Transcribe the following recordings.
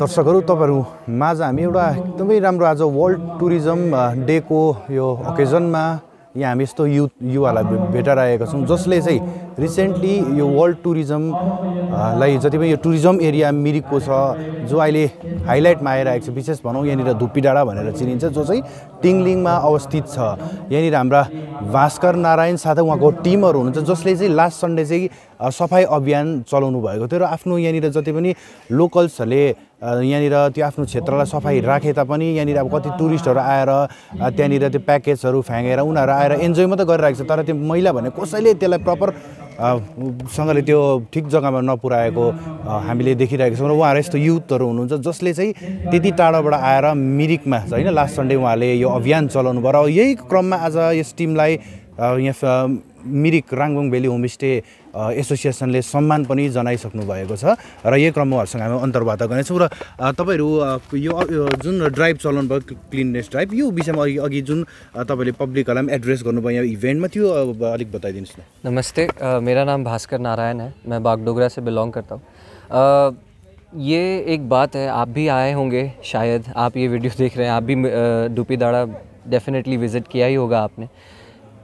दर्शकहरू तपाईँहरू माझ हामी एउटा एकदमै राम्रो आज वर्ल्ड टुरिज्म डेको यो ओकेजनमा यहाँ हामी यस्तो यु युवाहरूलाई भेटाएर आएका छौँ जसले चाहिँ रिसेन्टली यो वर्ल्ड टुरिज्मलाई जति पनि यो टुरिज्म एरिया मिरिकको छ जो अहिले हाइलाइटमा आइरहेको छ विशेष भनौँ यहाँनिर धुप्पी डाँडा भनेर चिनिन्छ जो चाहिँ टिङलिङमा अवस्थित छ यहाँनिर हाम्रा भास्कर नारायण साथै उहाँको टिमहरू हुनुहुन्छ जसले चाहिँ लास्ट सन्डे चाहिँ सफाइ अभियान चलाउनु भएको थियो र आफ्नो यहाँनिर जति पनि लोकल्सहरूले यहाँनिर त्यो आफ्नो क्षेत्रलाई सफाइ राखे तापनि यहाँनिर अब कति टुरिस्टहरू आएर त्यहाँनिर त्यो प्याकेजहरू फ्याँकेर उनीहरू आएर इन्जोय मात्रै गरिरहेको छ तर त्यो मैला भने कसैले त्यसलाई प्रपर सँगले त्यो ठिक जग्गामा नपुऱ्याएको हामीले देखिरहेको छौँ र उहाँहरू यस्तो युथहरू हुनुहुन्छ जसले चाहिँ त्यति टाढोबाट आएर मिरिकमा होइन लास्ट सन्डे उहाँले यो अभियान चलाउनु भयो र यही क्रममा आज यस टिमलाई यहाँ Mirik Rangbung valley homestay association ने सम्मान भी जनाई भएको छ र यही क्रमहरूसँग हामी अन्तर्वार्ता गर्नेछौँ जो ड्राइव चलान भाई ड्राइभ चलाउनु भयो क्लिननेस ड्राइभ यो विषयमा एड्रेस कर इवेंट में थी अलग बताइदिनुहोस् नमस्ते मेरा नाम भास्कर नारायण है मैं बागडोगरा से बिलोंग करता हूँ ये एक बात है आप भी आए होंगे शायद आप ये वीडियो देख रहे हैं आप भी डुपी दाड़ा डेफिनेटली विज़िट किया ही होगा आपने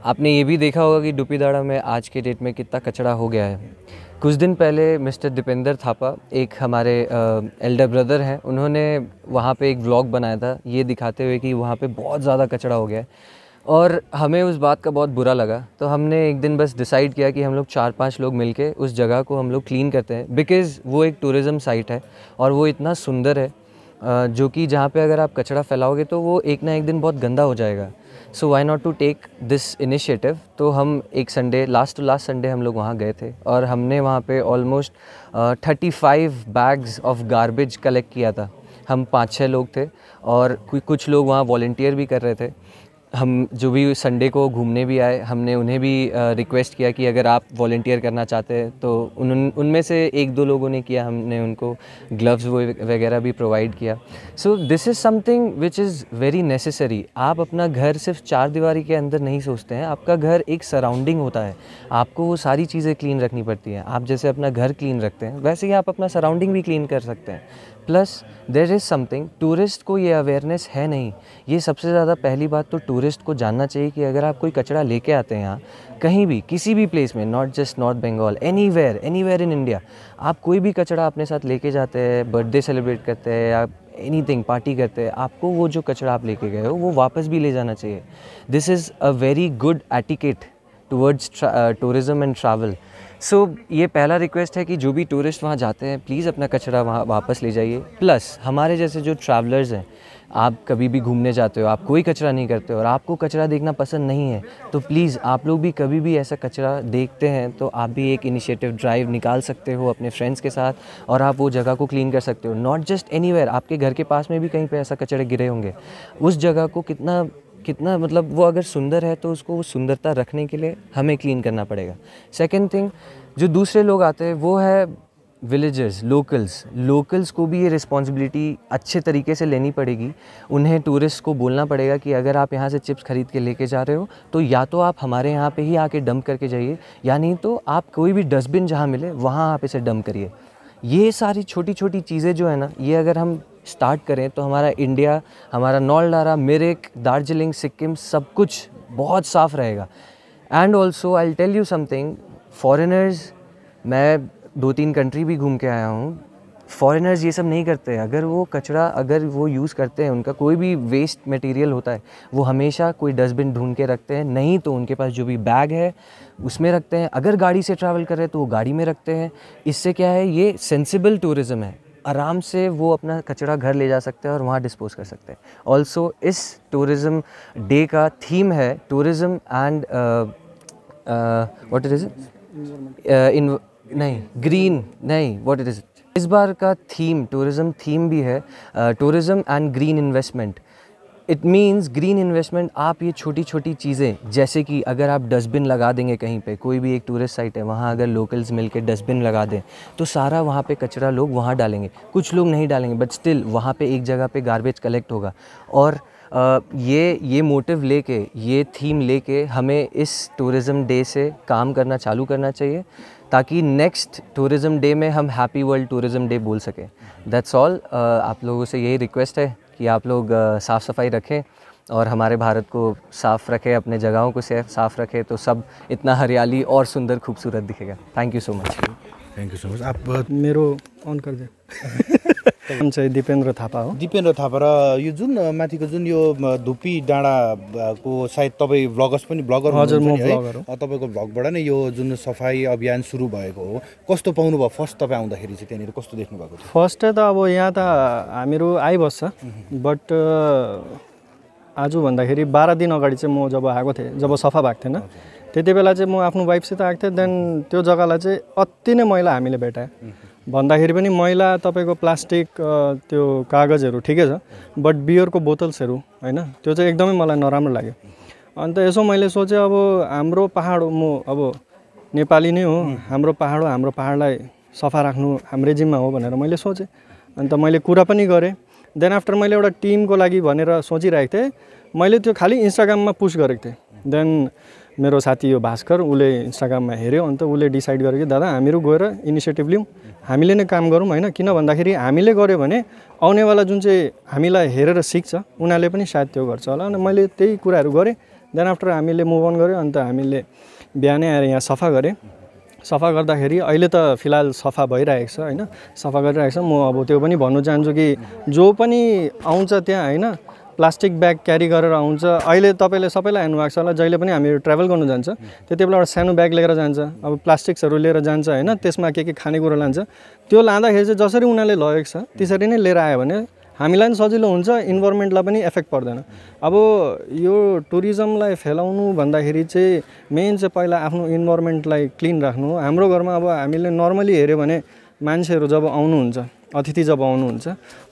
आपने ये भी देखा होगा कि डुपीदाड़ा में आज के डेट में कितना कचरा हो गया है कुछ दिन पहले मिस्टर दीपेंद्र थापा एक हमारे एल्डर ब्रदर हैं उन्होंने वहाँ पे एक व्लॉग बनाया था ये दिखाते हुए कि वहाँ पे बहुत ज़्यादा कचरा हो गया है और हमें उस बात का बहुत बुरा लगा तो हमने एक दिन बस डिसाइड किया कि हम लोग चार पांच लोग मिलके उस जगह को हम लोग क्लीन करते हैं बिकॉज़ वो एक टूरिज़म साइट है और वो इतना सुंदर है जो कि जहाँ पे अगर आप कचरा फैलाओगे तो वो एक ना एक दिन बहुत गंदा हो जाएगा so why not to take this initiative तो हम एक Sunday last to last Sunday हम लोग वहाँ गए थे और हमने वहाँ पे almost thirty five bags of garbage collect किया था हम पाँच छः लोग थे और कुछ लोग वहाँ वॉल्टियर भी कर रहे थे हम जो भी संडे को घूमने भी आए हमने उन्हें भी रिक्वेस्ट किया कि अगर आप वॉल्टियर करना चाहते हैं तो उन उनमें से एक दो लोगों ने किया हमने उनको ग्लव्स वगैरह भी प्रोवाइड किया so this is something which is very necessary आप अपना घर सिर्फ चार दीवारी के अंदर नहीं सोचते हैं आपका घर एक सराउंडिंग होता है आपको वो सारी चीज़ें क्लीन रखनी पड़ती हैं आप जैसे अपना घर क्लीन रखते हैं वैसे ही आप अपना सराउंडिंग भी क्लीन कर सकते हैं plus there is something tourist को ये अवेयरनेस है नहीं ये सबसे ज़्यादा पहली बात तो टूरिस्ट टूरिस्ट को जानना चाहिए कि अगर आप कोई कचरा लेके आते हैं यहाँ कहीं भी किसी भी प्लेस में not just north Bengal anywhere anywhere in India आप कोई भी कचरा अपने साथ लेके जाते हैं बर्थडे सेलिब्रेट करते हैं या एनी थिंग पार्टी करते हैं आपको वो जो कचरा आप लेके गए हो वो वापस भी ले जाना चाहिए this is a very good etiquette towards tourism and travel so ये पहला रिक्वेस्ट है कि जो भी टूरिस्ट वहाँ जाते हैं प्लीज़ अपना कचरा वहाँ वापस ले जाइए प्लस हमारे जैसे जो ट्रैवलर्स हैं आप कभी भी घूमने जाते हो आप कोई कचरा नहीं करते हो और आपको कचरा देखना पसंद नहीं है तो प्लीज़ आप लोग भी कभी भी ऐसा कचरा देखते हैं तो आप भी एक इनिशिएटिव ड्राइव निकाल सकते हो अपने फ्रेंड्स के साथ और आप वो जगह को क्लीन कर सकते हो नॉट जस्ट एनी आपके घर के पास में भी कहीं पर ऐसा कचरे गिरे होंगे उस जगह को कितना कितना मतलब वो अगर सुंदर है तो उसको वो सुंदरता रखने के लिए हमें क्लीन करना पड़ेगा सेकेंड थिंग जो दूसरे लोग आते हैं वो है विलेजर्स लोकल्स लोकल्स को भी ये रिस्पॉन्सिबिलिटी अच्छे तरीके से लेनी पड़ेगी उन्हें टूरिस्ट को बोलना पड़ेगा कि अगर आप यहाँ से चिप्स खरीद के लेके जा रहे हो तो या तो आप हमारे यहाँ पे ही आके डंप करके जाइए या नहीं तो आप कोई भी डस्टबिन जहाँ मिले वहाँ आप इसे डंप करिए ये सारी छोटी छोटी चीज़ें जो है ना ये अगर हम स्टार्ट करें तो हमारा इंडिया हमारा नॉलडारा मिरिक दार्जिलिंग सिक्किम सब कुछ बहुत साफ रहेगा and also I tell you something foreigners मैं दो तीन कंट्री भी घूम के आया हूँ फॉरेनर्स ये सब नहीं करते अगर वो कचरा अगर वो यूज़ करते हैं उनका कोई भी वेस्ट मटेरियल होता है वो हमेशा कोई डस्टबिन ढूंढ के रखते हैं नहीं तो उनके पास जो भी बैग है उसमें रखते हैं अगर गाड़ी से ट्रैवल कर रहे हैं तो वो गाड़ी में रखते हैं इससे क्या है ये सेंसिबल टूरिज़्म है आराम से वो अपना कचरा घर ले जा सकते हैं और वहाँ डिस्पोज कर सकते हैं ऑल्सो इस टूरिज़्म डे का थीम है tourism and what it is नहीं ग्रीन नहीं व्हाट इट इज़ इस बार का थीम टूरिज़्म थीम भी है tourism and green investment it means green investment आप ये छोटी छोटी चीज़ें जैसे कि अगर आप डस्टबिन लगा देंगे कहीं पे कोई भी एक टूरिस्ट साइट है वहाँ अगर लोकल्स मिलके डस्टबिन लगा दें तो सारा वहाँ पे कचरा लोग वहाँ डालेंगे कुछ लोग नहीं डालेंगे बट स्टिल वहाँ पे एक जगह पे गार्बेज कलेक्ट होगा और ये ये मोटिव लेके ये थीम लेके हमें इस टूरिज़म डे से काम करना चालू करना चाहिए ताकि नेक्स्ट टूरिज़म डे में हम हैप्पी वर्ल्ड टूरिज़म डे बोल सकें दैट्स ऑल आप लोगों से यही रिक्वेस्ट है कि आप लोग साफ़ सफाई रखें और हमारे भारत को साफ़ रखें अपने जगहों को साफ़ रखें तो सब इतना हरियाली और सुंदर खूबसूरत दिखेगा thank you so much thank you so much आप मेरो ऑन कर दें नाम चाहिँ दिपेन्द्र थापा हो दिपेन्द्र थापा र यो जुन माथिको जुन यो धुप्पी डाँडाको सायद तपाईँ ब्लगर्स पनि ब्लगर हजुर म तपाईँको भ्लगबाट नै यो जुन सफाइ अभियान सुरु भएको हो कस्तो पाउनुभयो फर्स्ट तपाईँ आउँदाखेरि चाहिँ त्यहाँनिर कस्तो देख्नुभएको थियो फर्स्ट त अब यहाँ त हामीहरू आइबस्छ बट आज भन्दाखेरि बाह्र दिन अगाडि चाहिँ म जब आएको थिएँ जब सफा भएको थिएन त्यति बेला चाहिँ म आफ्नो वाइफसित आएको थिएँ देन त्यो जग्गालाई चाहिँ अति नै मैला हामीले भेटाएँ भन्दाखेरि पनि मैला तपाईँको प्लास्टिक त्यो कागजहरू ठिकै छ बट बियरको बोतल्सहरू होइन त्यो चाहिँ एकदमै मलाई नराम्रो लाग्यो अन्त यसो मैले सोचेँ अब हाम्रो पाहाड म अब नेपाली नै हो हाम्रो पाहाड हो हाम्रो पाहाडलाई सफा राख्नु हाम्रै जिम्मा हो भनेर मैले सोचेँ अन्त मैले कुरा पनि गरेँ देन आफ्टर मैले एउटा टिमको लागि भनेर सोचिरहेको थिएँ मैले त्यो खालि इन्स्टाग्राममा पुस्ट गरेको थिएँ देन मेरो साथी यो भास्कर उसले इन्स्टाग्राममा हेऱ्यो अन्त उसले डिसाइड गर्यो कि दादा हामीहरू गएर इनिसिएटिभ लिउँ हामीले नै काम गरौँ होइन किन भन्दाखेरि हामीले गऱ्यो भने आउनेवाला जुन चाहिँ हामीलाई हेरेर सिक्छ उनीहरूले पनि सायद त्यो गर्छ होला अनि मैले त्यही कुराहरू गरेँ देन आफ्टर हामीले मुभ अन गऱ्यो अन्त हामीले बिहानै आएर यहाँ सफा गरेँ सफा गर्दाखेरि अहिले त फिलहाल सफा भइरहेको छ होइन सफा गरिरहेको छ म अब त्यो पनि भन्नु चाहन्छु कि जो पनि आउँछ त्यहाँ होइन प्लास्टिक ब्याग क्यारी गरेर आउँछ अहिले तपाईँले सबैलाई हेर्नुभएको छ होला जहिले पनि हामी ट्राभल गर्नु जान्छ त्यति बेला एउटा सानो ब्याग लिएर जान्छ अब प्लास्टिक्सहरू लिएर जान्छ होइन त्यसमा के के खानेकुरो लान्छ त्यो लाँदाखेरि चाहिँ जसरी उनीहरूले लगेको छ त्यसरी नै लिएर आयो भने हामीलाई पनि सजिलो हुन्छ इन्भाइरोमेन्टलाई पनि इफेक्ट पर्दैन अब यो टुरिज्मलाई फैलाउनु भन्दाखेरि चाहिँ मेन चाहिँ पहिला आफ्नो इन्भाइरोमेन्टलाई क्लिन राख्नु हाम्रो घरमा अब हामीले नर्मली हेऱ्यो भने मान्छेहरू जब आउनुहुन्छ अतिथि जब आउनुहुन्छ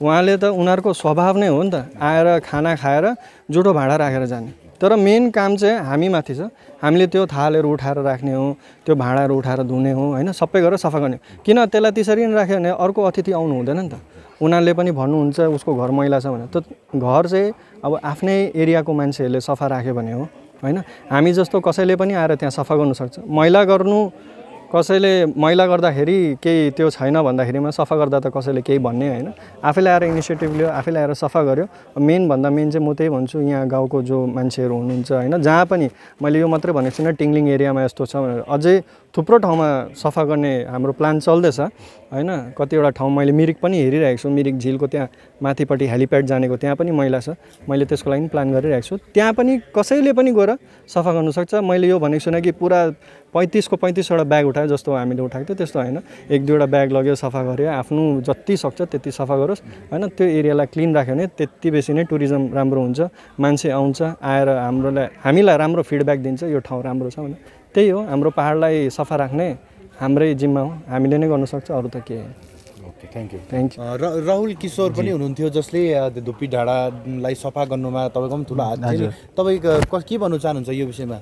उहाँले त उनीहरूको स्वभाव नै हो नि त आएर खाना खाएर जुठो भाँडा राखेर जाने तर मेन काम चाहिँ हामीमाथि छ हामीले त्यो थालहरू उठाएर राख्ने हो त्यो भाँडाहरू उठाएर धुने हो होइन सबै गरेर सफा गर्ने किन त्यसलाई त्यसरी नै राख्यो भने अर्को अतिथि आउनु हुँदैन नि त उनीहरूले पनि भन्नुहुन्छ उसको घर मैला छ भने त घर चाहिँ अब आफ्नै एरियाको मान्छेहरूले सफा राख्यो भने हो होइन हामी जस्तो कसैले पनि आएर त्यहाँ सफा गर्नुसक्छ मैला गर्नु कसैले मैला गर्दाखेरि केही त्यो छैन भन्दाखेरिमा सफा गर्दा त कसैले केही भन्ने होइन आफैले आएर इनिसिएटिभ लियो आफैले आएर सफा गर्यो भन्दा मेन चाहिँ म त्यही भन्छु यहाँ गाउँको जो मान्छेहरू हुनुहुन्छ होइन जहाँ पनि मैले यो मात्रै भनेको छुइनँ टिङ्लिङ एरियामा यस्तो छ भनेर अझै थुप्रो ठाउँमा सफा गर्ने हाम्रो प्लान चल्दैछ होइन कतिवटा ठाउँ मैले मिरिक पनि हेरिरहेको छु मिरिक झिलको त्यहाँ माथिपट्टि हेलिप्याड जानेको त्यहाँ पनि मैला छ मैले त्यसको लागि प्लान गरिरहेको छु त्यहाँ पनि कसैले पनि गएर सफा गर्नुसक्छ मैले यो भनेको छुइनँ कि पुरा पैँतिसको पैँतिसवटा ब्याग उठायो जस्तो हामीले उठाएको थियो त्यस्तो होइन एक दुईवटा ब्याग लग्यो सफा गऱ्यो आफ्नो जति सक्छ त्यति सफा गरोस् होइन त्यो एरियालाई क्लिन राख्यो भने त्यति बेसी नै टुरिज्म राम्रो हुन्छ मान्छे आउँछ आएर हाम्रोलाई हामीलाई राम्रो फिडब्याक दिन्छ यो ठाउँ राम्रो छ भने त्यही हो हाम्रो पाहाडलाई सफा राख्ने हाम्रै जिम्मा हो हामीले नै गर्नुसक्छ अरू त के okay thank you thank you र राहुल किशोर पनि हुनुहुन्थ्यो जसले धुप्पी डाँडालाई सफा गर्नुमा तपाईँको पनि ठुलो हात थियो तपाईँ के भन्नु चाहनुहुन्छ यो विषयमा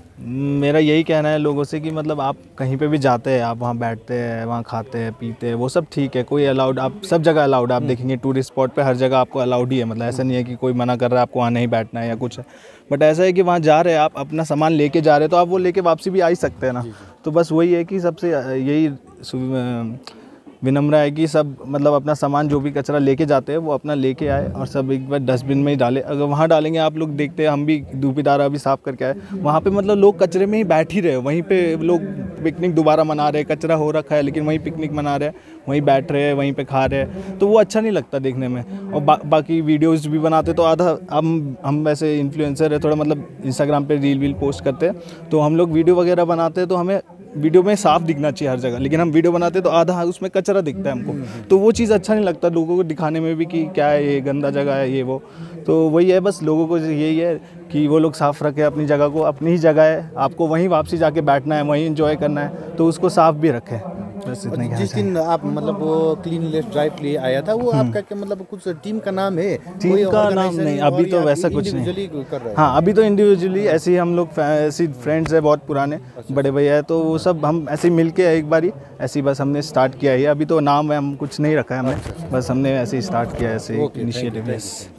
मेरा यही कहना है लोगों से कि मतलब आप कहीं पे भी जाते हैं आप वहाँ बैठते हैं वहाँ खाते हैं पीते हैं वो सब ठीक है कोई अलाउड आप सब जगह अलाउड आप हम्म। देखेंगे टूरिस्ट स्पॉट पे हर जगह आपको अलाउड ही है मतलब ऐसा हम्म। नहीं है कि कोई मना कर रहा है आपको वहाँ नहीं बैठना है या कुछ है बट ऐसा है कि वहाँ जा रहे हैं आप अपना सामान लेके जा रहे हैं तो आप वो लेके वापसी भी आ ही सकते हैं ना तो बस वही है कि सबसे यही विनम्र है कि सब मतलब अपना सामान जो भी कचरा लेके जाते हैं वो अपना लेके आए और सब एक बार डस्टबिन में ही डाले अगर वहाँ डालेंगे आप लोग देखते हैं हम भी दूपीदारा भी साफ़ करके आए वहाँ पे मतलब लोग कचरे में ही बैठ ही रहे वहीं पे लोग पिकनिक दोबारा मना रहे कचरा हो रखा है लेकिन वहीं पिकनिक मना रहे हैं वहीं बैठ रहे हैं वहीं पर खा रहे हैं तो वो अच्छा नहीं लगता देखने में और बा, बाकी वीडियोज़ भी बनाते तो आधा हम हम वैसे इन्फ्लुएंसर है थोड़ा मतलब इंस्टाग्राम पर रील वील पोस्ट करते हैं तो हम लोग वीडियो वगैरह बनाते हैं तो हमें वीडियो में साफ दिखना चाहिए हर जगह लेकिन हम वीडियो बनाते तो आधा उसमें कचरा दिखता है हमको हम्म, हम्म। तो वो चीज़ अच्छा नहीं लगता लोगों को दिखाने में भी कि क्या है ये गंदा जगह है ये वो तो वही है बस लोगों को यही है कि वो लोग साफ़ रखें अपनी जगह को अपनी ही जगह है आपको वहीं वापसी जाके बैठना है वहीं इंजॉय करना है तो उसको साफ़ भी रखें बस इतना जिस दिन आप मतलब वो क्लीन लेफ्ट ड्राइव लिए आया था वो हम्म। आपका क्या मतलब कुछ टीम का नाम है टीम का नाम नहीं अभी तो वैसा कुछ नहीं हाँ अभी तो इंडिविजुअली ऐसे ही हम लोग ऐसी फ्रेंड्स है बहुत पुराने अच्छा। बड़े भैया है तो वो सब हम ऐसे मिल के एक बार ही ऐसी बस हमने स्टार्ट किया है अभी तो नाम है हम कुछ नहीं रखा है हमने अच्छा। बस हमने ऐसे ही स्टार्ट किया है ऐसे इनिशिएटिव